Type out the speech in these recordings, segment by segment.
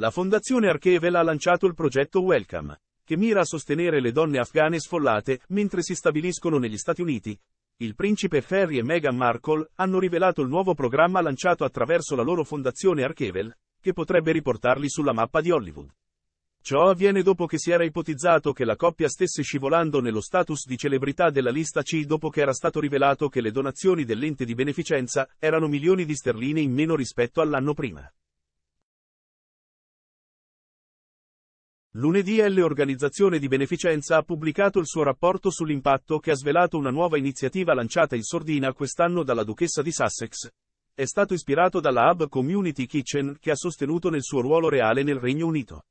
La Fondazione Archevel ha lanciato il progetto Welcome, che mira a sostenere le donne afghane sfollate mentre si stabiliscono negli Stati Uniti. Il principe Ferry e Meghan Markle hanno rivelato il nuovo programma lanciato attraverso la loro fondazione Archevel, che potrebbe riportarli sulla mappa di Hollywood. Ciò avviene dopo che si era ipotizzato che la coppia stesse scivolando nello status di celebrità della lista C dopo che era stato rivelato che le donazioni dell'ente di beneficenza erano milioni di sterline in meno rispetto all'anno prima. Lunedì l'organizzazione di beneficenza ha pubblicato il suo rapporto sull'impatto che ha svelato una nuova iniziativa lanciata in sordina quest'anno dalla duchessa di Sussex. È stato ispirato dalla Hub Community Kitchen che ha sostenuto nel suo ruolo reale nel Regno Unito.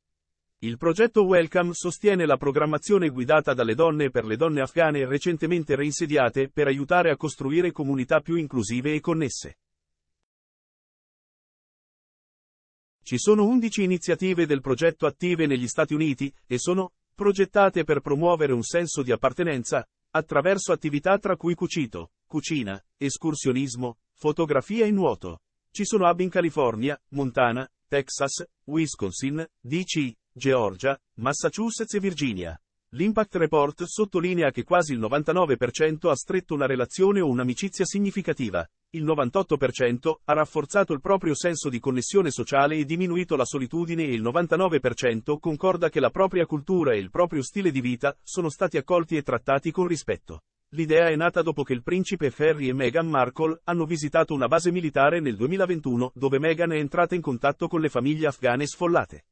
Il progetto Welcome sostiene la programmazione guidata dalle donne per le donne afghane recentemente reinsediate per aiutare a costruire comunità più inclusive e connesse. Ci sono 11 iniziative del progetto attive negli Stati Uniti e sono progettate per promuovere un senso di appartenenza attraverso attività tra cui cucito, cucina, escursionismo, fotografia e nuoto. Ci sono hub in California, Montana, Texas, Wisconsin, DC, Georgia, Massachusetts e Virginia. L'Impact Report sottolinea che quasi il 99% ha stretto una relazione o un'amicizia significativa il 98% ha rafforzato il proprio senso di connessione sociale e diminuito la solitudine e il 99% concorda che la propria cultura e il proprio stile di vita sono stati accolti e trattati con rispetto. L'idea è nata dopo che il principe Ferry e Meghan Markle hanno visitato una base militare nel 2021 dove Meghan è entrata in contatto con le famiglie afghane sfollate.